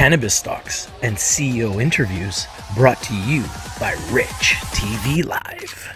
cannabis stocks, and CEO interviews brought to you by Rich TV Live.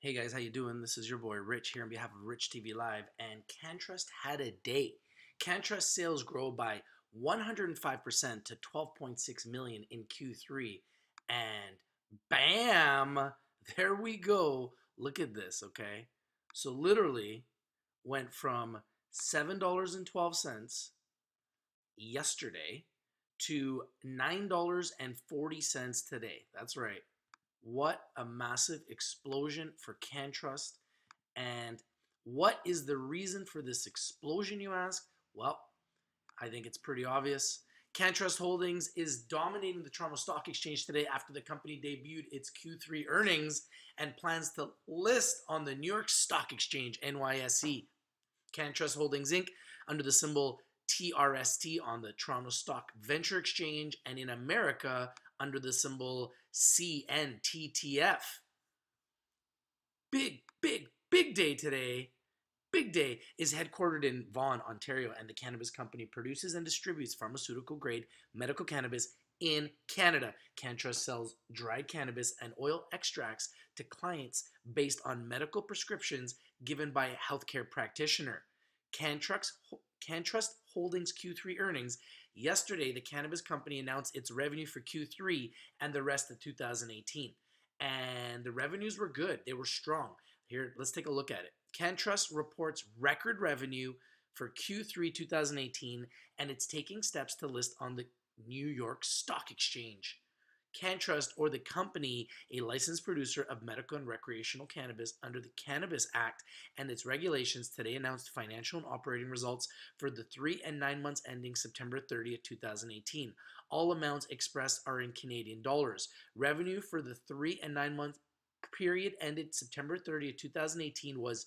Hey guys, how you doing? This is your boy Rich here on behalf of Rich TV Live, and Cantrust had a date. Cantrust sales grow by 105% to 12.6 million in Q3. And bam, there we go. Look at this, okay? So literally went from $7.12 yesterday to $9.40 today. That's right. What a massive explosion for CanTrust. And what is the reason for this explosion, you ask? Well, I think it's pretty obvious. CanTrust Holdings is dominating the Toronto Stock Exchange today after the company debuted its Q3 earnings and plans to list on the New York Stock Exchange, NYSE. CanTrust Holdings Inc., under the symbol TRST on the Toronto Stock Venture Exchange and in America under the symbol CNTTF. Big, big, big day today Big Day is headquartered in Vaughan, Ontario, and the cannabis company produces and distributes pharmaceutical grade medical cannabis in Canada. CanTrust sells dried cannabis and oil extracts to clients based on medical prescriptions given by a healthcare practitioner. CanTrust, CanTrust Holdings Q3 earnings. Yesterday, the cannabis company announced its revenue for Q3 and the rest of 2018. And the revenues were good, they were strong. Here, let's take a look at it. CanTrust reports record revenue for Q3 2018 and it's taking steps to list on the New York Stock Exchange. CanTrust, or the company, a licensed producer of medical and recreational cannabis under the Cannabis Act and its regulations, today announced financial and operating results for the three and nine months ending September 30th, 2018. All amounts expressed are in Canadian dollars. Revenue for the three and nine month period ended September 30th, 2018 was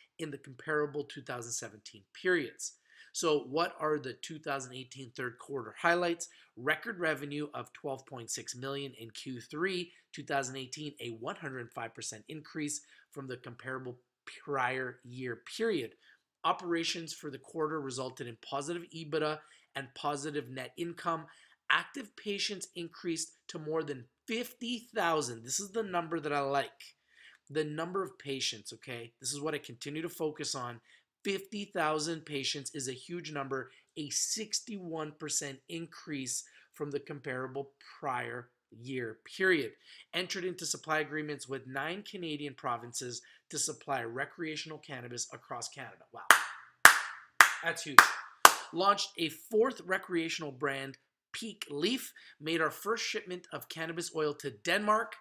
in the comparable 2017 periods. So, what are the 2018 third quarter highlights? Record revenue of 12.6 million in Q3 2018, a 105% increase from the comparable prior year period. Operations for the quarter resulted in positive EBITDA and positive net income. Active patients increased to more than 50,000. This is the number that I like the number of patients, okay? This is what I continue to focus on. 50,000 patients is a huge number, a 61% increase from the comparable prior year period. Entered into supply agreements with nine Canadian provinces to supply recreational cannabis across Canada. Wow. That's huge. Launched a fourth recreational brand, Peak Leaf, made our first shipment of cannabis oil to Denmark.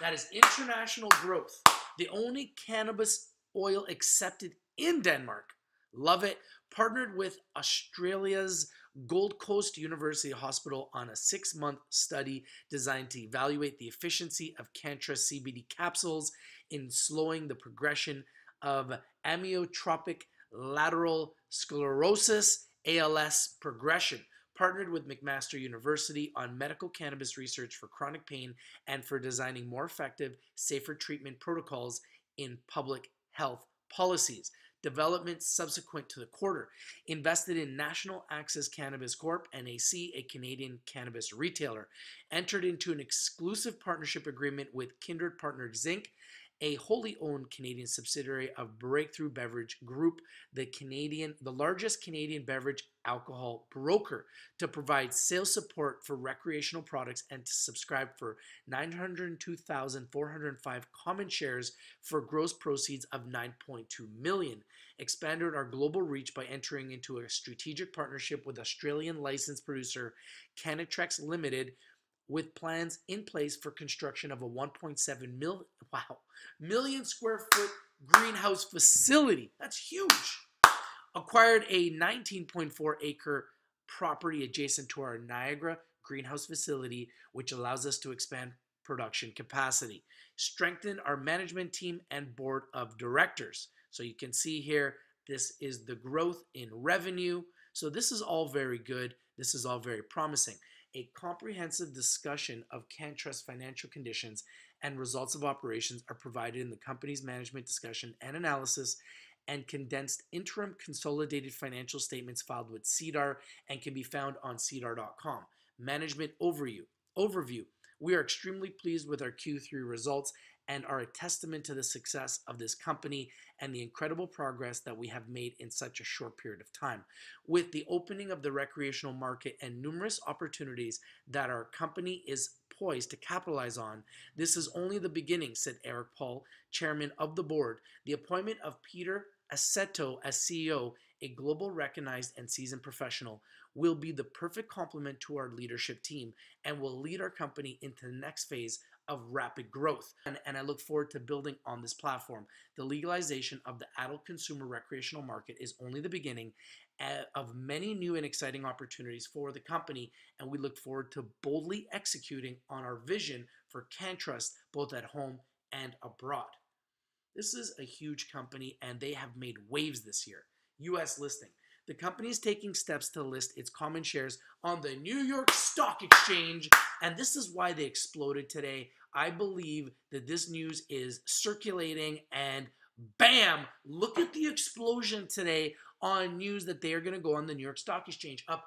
That is international growth the only cannabis oil accepted in Denmark. Love it. Partnered with Australia's Gold Coast University Hospital on a six month study designed to evaluate the efficiency of Cantra CBD capsules in slowing the progression of amyotropic lateral sclerosis, ALS, progression partnered with McMaster University on medical cannabis research for chronic pain and for designing more effective, safer treatment protocols in public health policies. Developments subsequent to the quarter invested in National Access Cannabis Corp, NAC, a Canadian cannabis retailer, entered into an exclusive partnership agreement with Kindred Partner Zinc, a wholly owned Canadian subsidiary of Breakthrough Beverage Group, the Canadian, the largest Canadian beverage alcohol broker to provide sales support for recreational products and to subscribe for 902,405 common shares for gross proceeds of 9.2 million. Expanded our global reach by entering into a strategic partnership with Australian licensed producer Canatrex Limited with plans in place for construction of a 1.7 mil- wow, million square foot greenhouse facility. That's huge acquired a 19.4 acre property adjacent to our Niagara greenhouse facility, which allows us to expand production capacity, strengthen our management team and board of directors. So you can see here, this is the growth in revenue. So this is all very good. This is all very promising. A comprehensive discussion of CanTrust financial conditions and results of operations are provided in the company's management discussion and analysis and condensed interim consolidated financial statements filed with CEDAR and can be found on CEDAR.com. Management overview. Overview. We are extremely pleased with our Q3 results and are a testament to the success of this company and the incredible progress that we have made in such a short period of time. With the opening of the recreational market and numerous opportunities that our company is poised to capitalize on, this is only the beginning, said Eric Paul, chairman of the board. The appointment of Peter Aseto as CEO, a global recognized and seasoned professional, will be the perfect complement to our leadership team and will lead our company into the next phase of rapid growth. And, and, I look forward to building on this platform. The legalization of the adult consumer recreational market is only the beginning eh, of many new and exciting opportunities for the company, and we look forward to boldly executing on our vision for CanTrust both at home and abroad. This is a huge company and they have made waves this year. US listing. The company is taking steps to list its common shares on the New York Stock Exchange, and this is why they exploded today. I believe that this news is circulating, and bam, look at the explosion today on news that they are going to go on the New York Stock Exchange up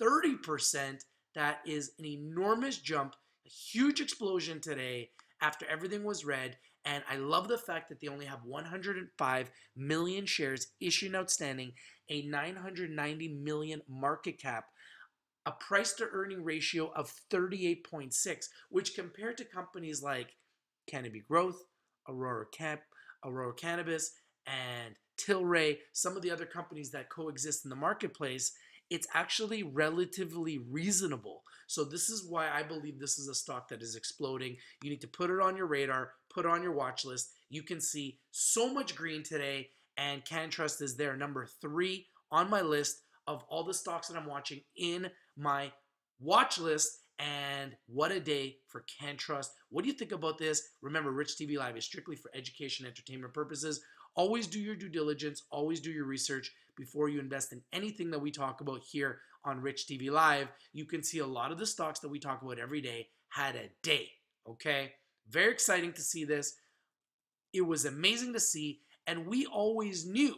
30%. That is an enormous jump, a huge explosion today after everything was read. And I love the fact that they only have 105 million shares issued outstanding, a 990 million market cap, a price to earning ratio of 38.6, which compared to companies like Canopy Growth, Aurora Camp, Aurora Cannabis, and Tilray, some of the other companies that coexist in the marketplace, it's actually relatively reasonable. So this is why I believe this is a stock that is exploding. You need to put it on your radar, put on your watch list. You can see so much green today and CanTrust is there number 3 on my list of all the stocks that I'm watching in my watch list and what a day for CanTrust. What do you think about this? Remember, Rich TV Live is strictly for education entertainment purposes. Always do your due diligence, always do your research before you invest in anything that we talk about here on Rich TV Live. You can see a lot of the stocks that we talk about every day had a day, okay? Very exciting to see this. It was amazing to see, and we always knew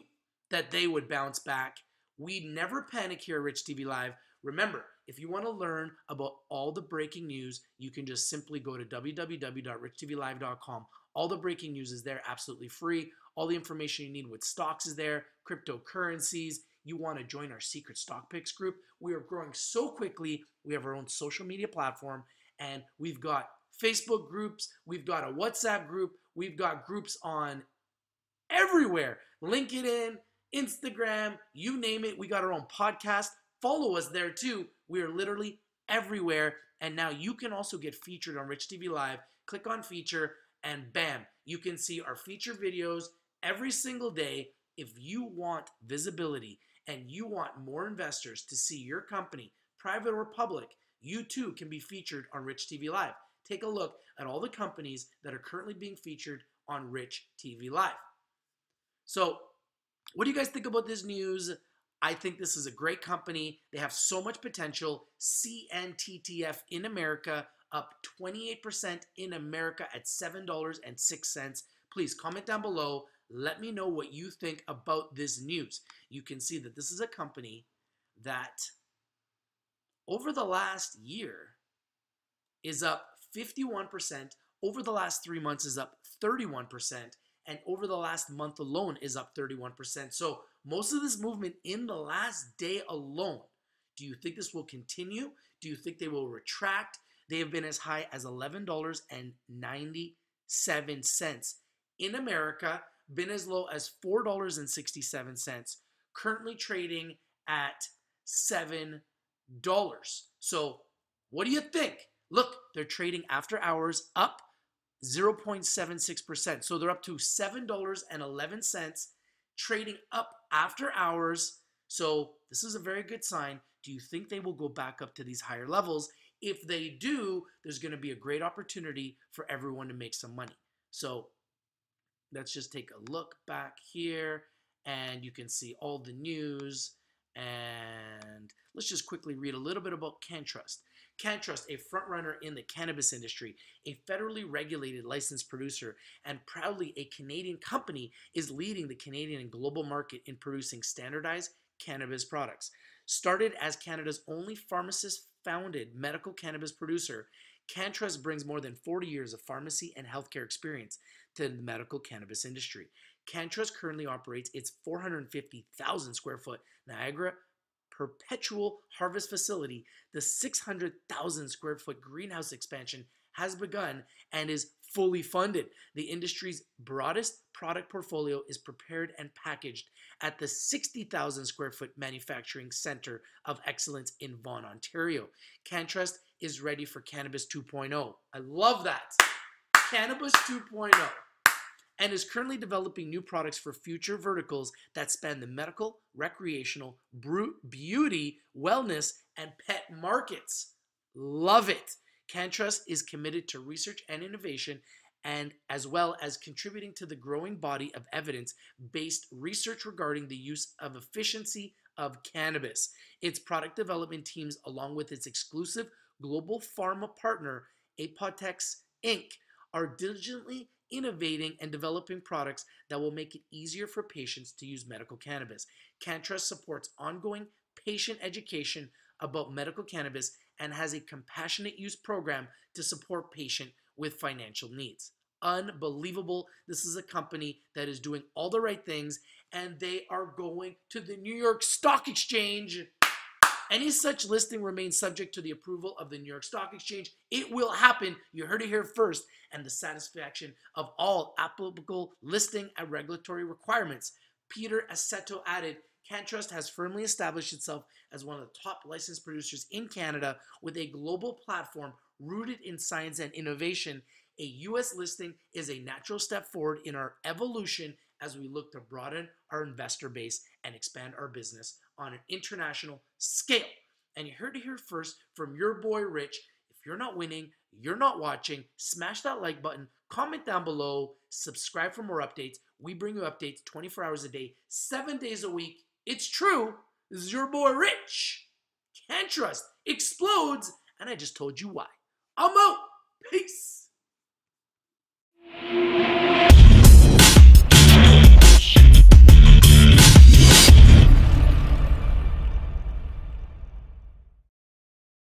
that they would bounce back. We never panic here at Rich TV Live. Remember, if you want to learn about all the breaking news, you can just simply go to www.richtvlive.com. All the breaking news is there absolutely free. All the information you need with stocks is there, cryptocurrencies. You want to join our secret stock picks group. We are growing so quickly. We have our own social media platform and we've got Facebook groups, we've got a WhatsApp group, we've got groups on everywhere LinkedIn, Instagram, you name it. We got our own podcast. Follow us there too. We are literally everywhere. And now you can also get featured on Rich TV Live. Click on feature, and bam, you can see our feature videos every single day if you want visibility and you want more investors to see your company, private or public, you too can be featured on Rich TV Live. Take a look at all the companies that are currently being featured on Rich TV Live. So, what do you guys think about this news? I think this is a great company. They have so much potential. CNTTF in America up 28% in America at $7.06. Please comment down below let me know what you think about this news. You can see that this is a company that over the last year is up 51%, over the last three months is up 31%, and over the last month alone is up 31%. So most of this movement in the last day alone. Do you think this will continue? Do you think they will retract? They have been as high as $11.97 in America been as low as $4.67, currently trading at $7. So, what do you think? Look, they're trading after hours up 0.76%. So, they're up to $7.11, trading up after hours. So, this is a very good sign. Do you think they will go back up to these higher levels? If they do, there's going to be a great opportunity for everyone to make some money. So Let's just take a look back here and you can see all the news. And let's just quickly read a little bit about CanTrust. CanTrust, a frontrunner in the cannabis industry, a federally regulated licensed producer, and proudly a Canadian company, is leading the Canadian and global market in producing standardized cannabis products. Started as Canada's only pharmacist founded medical cannabis producer, CanTrust brings more than 40 years of pharmacy and healthcare experience to the medical cannabis industry. CanTrust currently operates its 450,000 square foot Niagara perpetual harvest facility, the 600,000 square foot greenhouse expansion has begun and is fully funded. The industry's broadest product portfolio is prepared and packaged at the 60,000 square foot manufacturing center of excellence in Vaughan, Ontario. CanTrust is ready for Cannabis 2.0. I love that. Cannabis 2.0 and is currently developing new products for future verticals that span the medical, recreational, brute beauty, wellness, and pet markets. Love it. CanTrust is committed to research and innovation and as well as contributing to the growing body of evidence-based research regarding the use of efficiency of cannabis. Its product development teams along with its exclusive global pharma partner Apotex Inc are diligently innovating and developing products that will make it easier for patients to use medical cannabis. CanTrust supports ongoing patient education about medical cannabis and has a compassionate use program to support patient with financial needs. Unbelievable. This is a company that is doing all the right things and they are going to the New York Stock Exchange. Any such listing remains subject to the approval of the New York Stock Exchange. It will happen. You heard it here first. And the satisfaction of all applicable listing and regulatory requirements. Peter Aceto added CanTrust has firmly established itself as one of the top licensed producers in Canada with a global platform rooted in science and innovation. A U.S. listing is a natural step forward in our evolution as we look to broaden our investor base and expand our business on an international scale. And you heard it here first from your boy Rich. If you're not winning, you're not watching, smash that like button, comment down below, subscribe for more updates. We bring you updates 24 hours a day, seven days a week. It's true. This is your boy Rich. Can't trust. Explodes. And I just told you why. I'm out. Peace.